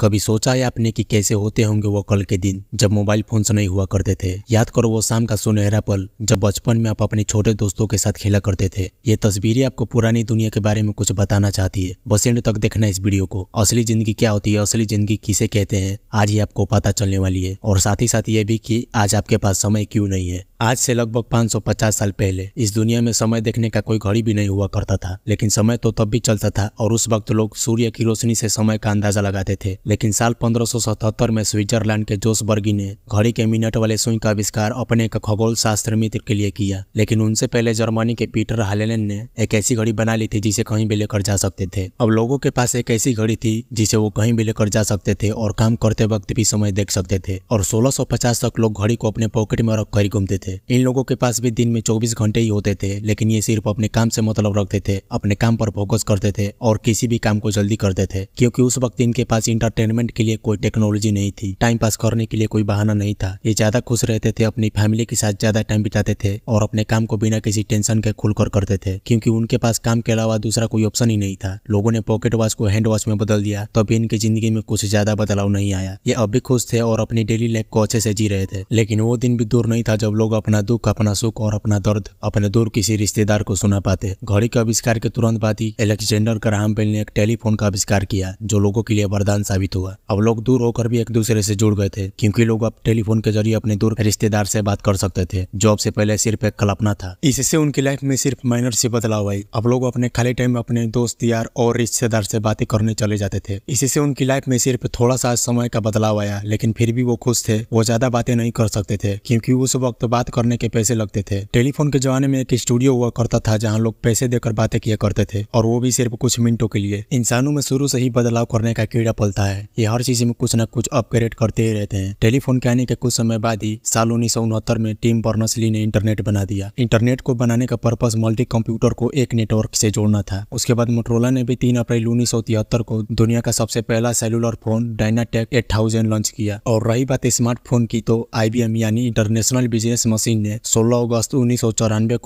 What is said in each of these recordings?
कभी सोचा है आपने कि कैसे होते होंगे वो कल के दिन जब मोबाइल फोन से नहीं हुआ करते थे याद करो वो शाम का सुनहरा पल जब बचपन में आप अपने छोटे दोस्तों के साथ खेला करते थे ये तस्वीरें आपको पुरानी दुनिया के बारे में कुछ बताना चाहती है बस एंड तक देखना इस वीडियो को असली जिंदगी क्या होती है असली जिंदगी किसे कहते हैं आज ही आपको पता चलने वाली है और साथ ही साथ ये भी की आज आपके पास समय क्यूँ नहीं है आज से लगभग 550 साल पहले इस दुनिया में समय देखने का कोई घड़ी भी नहीं हुआ करता था लेकिन समय तो तब भी चलता था और उस वक्त लोग सूर्य की रोशनी से समय का अंदाजा लगाते थे लेकिन साल 1577 में स्विट्जरलैंड के जोसबर्गी ने घड़ी के मिनट वाले सुई का आविष्कार अपने खगोल शास्त्र मित्र के लिए किया लेकिन उनसे पहले जर्मनी के पीटर हालेन ने एक ऐसी घड़ी बना ली थी जिसे कहीं भी लेकर जा सकते थे अब लोगों के पास एक ऐसी घड़ी थी जिसे वो कहीं भी लेकर जा सकते थे और काम करते वक्त भी समय देख सकते थे और सोलह तक लोग घड़ी को अपने पॉकेट में रखकर ही घूमते थे इन लोगों के पास भी दिन में चौबीस घंटे ही होते थे लेकिन ये सिर्फ अपने काम से मतलब रखते थे अपने काम पर फोकस करते थे और किसी भी काम को जल्दी करते थे क्योंकि उस वक्त इनके पास इंटरटेन एंटरटेनमेंट के लिए कोई टेक्नोलॉजी नहीं थी टाइम पास करने के लिए कोई बहाना नहीं था ये ज्यादा खुश रहते थे अपनी फैमिली के साथ ज्यादा टाइम बिताते थे और अपने काम को बिना किसी टेंशन के खुलकर करते थे क्योंकि उनके पास काम के अलावा दूसरा कोई ऑप्शन ही नहीं था लोगों ने पॉकेट वॉच को हैंड वॉच में बदल दिया तभी इनकी जिंदगी में कुछ ज्यादा बदलाव नहीं आया ये अब भी खुश थे और अपनी डेली लाइफ को अच्छे से जी रहे थे लेकिन वो दिन भी दूर नहीं था जब लोग अपना दुख अपना सुख और अपना दर्द अपने दूर किसी रिश्तेदार को सुना पाते घड़ी के आविष्कार के तुरंत बाद ही एलेक्जेंडर ग्राहम बेल ने एक टेलीफोन का आविष्कार किया जो लोगों के लिए वरदान साबित प्रभावित हुआ अब लोग दूर होकर भी एक दूसरे से जुड़ गए थे क्योंकि लोग अब टेलीफोन के जरिए अपने दूर रिश्तेदार से बात कर सकते थे जॉब से पहले सिर्फ एक कल्पना था इससे उनकी लाइफ में सिर्फ माइनर से बदलाव आई अब लोग अपने खाली टाइम में अपने दोस्त यार और रिश्तेदार से बातें करने चले जाते थे इससे उनकी लाइफ में सिर्फ थोड़ा सा समय का बदलाव आया लेकिन फिर भी वो खुश थे वो ज्यादा बातें नहीं कर सकते थे क्योंकि उस वक्त बात करने के पैसे लगते थे टेलीफोन के जमाने में एक स्टूडियो हुआ करता था जहाँ लोग पैसे देकर बातें किया करते थे और वो भी सिर्फ कुछ मिनटों के लिए इंसानों में शुरू से ही बदलाव करने का कीड़ा पलता है है ये हर चीज में कुछ न कुछ अपग्रेड करते ही रहते हैं टेलीफोन के आने के कुछ समय बाद ही साल उन्नीस में टीम बर्नसली ने इंटरनेट बना दिया इंटरनेट को बनाने का पर्पज मल्टी कंप्यूटर को एक नेटवर्क से जोड़ना था उसके बाद मोटरोला ने भी तीन अप्रैल उन्नीस को दुनिया का सबसे पहला cellular phone DynaTAC eight launch किया और रही बात स्मार्टफोन की तो आई यानी इंटरनेशनल बिजनेस मशीन ने सोलह अगस्त उन्नीस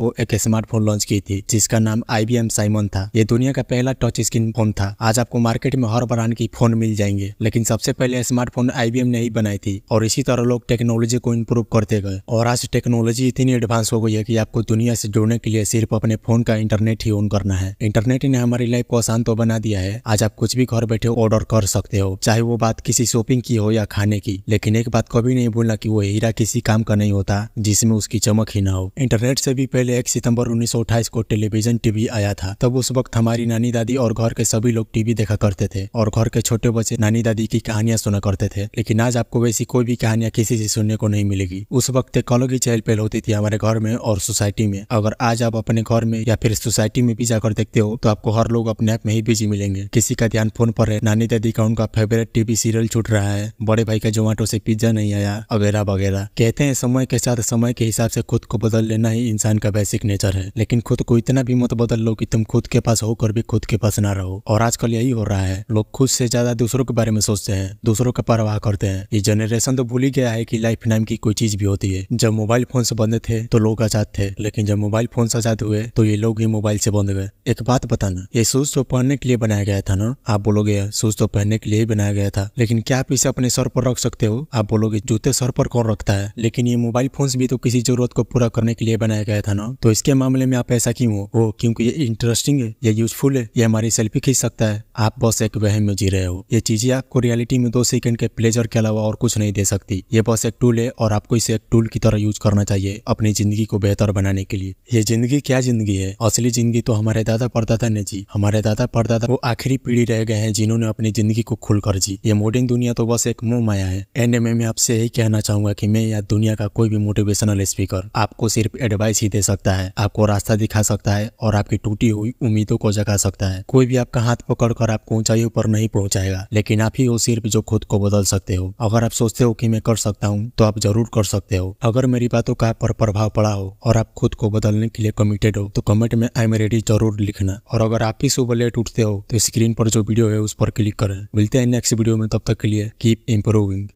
को एक स्मार्टफोन लॉन्च की थी जिसका नाम आई साइमन था ये दुनिया का पहला टच स्क्रीन फोन था आज आपको मार्केट में हर ब्रांड की फोन मिल जाएंगे करेंगे लेकिन सबसे पहले स्मार्टफोन आई ने ही बनाई थी और इसी तरह लोग टेक्नोलॉजी को इम्प्रूव करते गए और आज टेक्नोलॉजी इतनी एडवांस हो गई है की आपको दुनिया से जुड़ने के लिए सिर्फ अपने फोन का इंटरनेट ही ऑन करना है इंटरनेट ने हमारी लाइफ को आसान तो बना दिया है आज आप कुछ भी घर बैठे ऑर्डर कर सकते हो चाहे वो बात किसी शॉपिंग की हो या खाने की लेकिन एक बात कभी नहीं भूलना की वो हीरा किसी काम का नहीं होता जिसमें उसकी चमक ही ना हो इंटरनेट से भी पहले एक सितंबर उन्नीस को टेलीविजन टीवी आया था तब उस वक्त हमारी नानी दादी और घर के सभी लोग टीवी देखा करते थे और घर के छोटे बच्चे नानी दादी की कहानियां सुना करते थे लेकिन आज आपको वैसी कोई भी कहानियां किसी से सुनने को नहीं मिलेगी उस वक्त एक अलग ही चहल पहल होती थी हमारे घर में और सोसाइटी में अगर आज आप अपने घर में या फिर सोसाइटी में भी जाकर देखते हो तो आपको हर लोग अपने आप में ही बिजी मिलेंगे किसी का ध्यान फोन पर है नानी दादी का उनका फेवरेट टीवी सीरियल छूट रहा है बड़े भाई का जोमेटो से पिज्जा नहीं आया वगैरह वगैरह कहते हैं समय के साथ समय के हिसाब से खुद को बदल लेना ही इंसान का बेसिक नेचर है लेकिन खुद को इतना भी मत बदल लो कि तुम खुद के पास होकर भी खुद के पास ना रहो और आजकल यही हो रहा है लोग खुद से ज्यादा दूसरों को बारे में सोचते हैं दूसरों का परवाह करते हैं ये जनरेशन तो भूल ही गया है की लाइफ नाम की कोई चीज भी होती है जब मोबाइल फोन से बंद थे तो लोग आजाद थे लेकिन जब मोबाइल फोन से आजाद हुए तो ये लोग ही मोबाइल से बंद गए एक बात बताना ये शूज तो पहनने के लिए बनाया गया था ना आप बोलोगे शूज तो पहनने के लिए ही बनाया गया था लेकिन क्या आप इसे अपने सर पर रख सकते हो आप बोलोगे जूते सर पर कौन रखता है लेकिन ये मोबाइल फोन भी तो किसी जरूरत को पूरा करने के लिए बनाया गया था ना तो इसके मामले में आप ऐसा क्यों हो वो क्योंकि ये इंटरेस्टिंग है ये यूजफुल है ये हमारी सेल्फी खींच सकता है आप बस एक वह में जी रहे हो ये चीज ये आपको रियलिटी में दो सेकंड के प्लेजर के अलावा और कुछ नहीं दे सकती ये बस एक टूल है और आपको इसे एक टूल की तरह यूज करना चाहिए अपनी जिंदगी को बेहतर बनाने के लिए ये जिंदगी क्या जिंदगी है असली जिंदगी तो हमारे दादा परदादा ने जी हमारे दादा परदादा वो आखिरी पीढ़ी रह गए हैं जिन्होंने अपनी जिंदगी को खुल कर जी ये मॉडर्न दुनिया तो बस एक मुंह माया है एंड में मैं आपसे यही कहना चाहूंगा की मैं या दुनिया का कोई भी मोटिवेशनल स्पीकर आपको सिर्फ एडवाइस ही दे सकता है आपको रास्ता दिखा सकता है और आपकी टूटी हुई उम्मीदों को जगा सकता है कोई भी आपका हाथ पकड़ आपको ऊंचाई पर नहीं पहुंचाएगा लेकिन लेकिन आप ही हो सिर्फ जो खुद को बदल सकते हो अगर आप सोचते हो कि मैं कर सकता हूँ तो आप जरूर कर सकते हो अगर मेरी बातों का पर प्रभाव पड़ा हो और आप खुद को बदलने के लिए कमिटेड हो तो कमेंट में आई एम रेडी जरूर लिखना और अगर आप ही सुबह लेट उठते हो तो स्क्रीन पर जो वीडियो है उस पर क्लिक करें मिलते हैं नेक्स्ट वीडियो में तब तक के लिए कीप इम्प्रूविंग